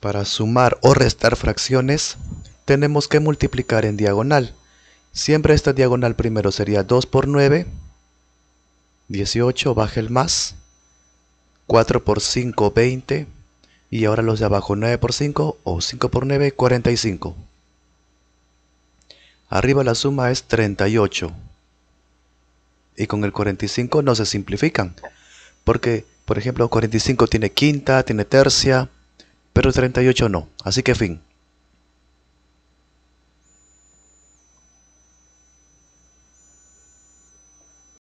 Para sumar o restar fracciones, tenemos que multiplicar en diagonal. Siempre esta diagonal primero sería 2 por 9, 18, baje el más, 4 por 5, 20, y ahora los de abajo 9 por 5 o 5 por 9, 45. Arriba la suma es 38. Y con el 45 no se simplifican, porque por ejemplo 45 tiene quinta, tiene tercia, pero 38 no. Así que fin.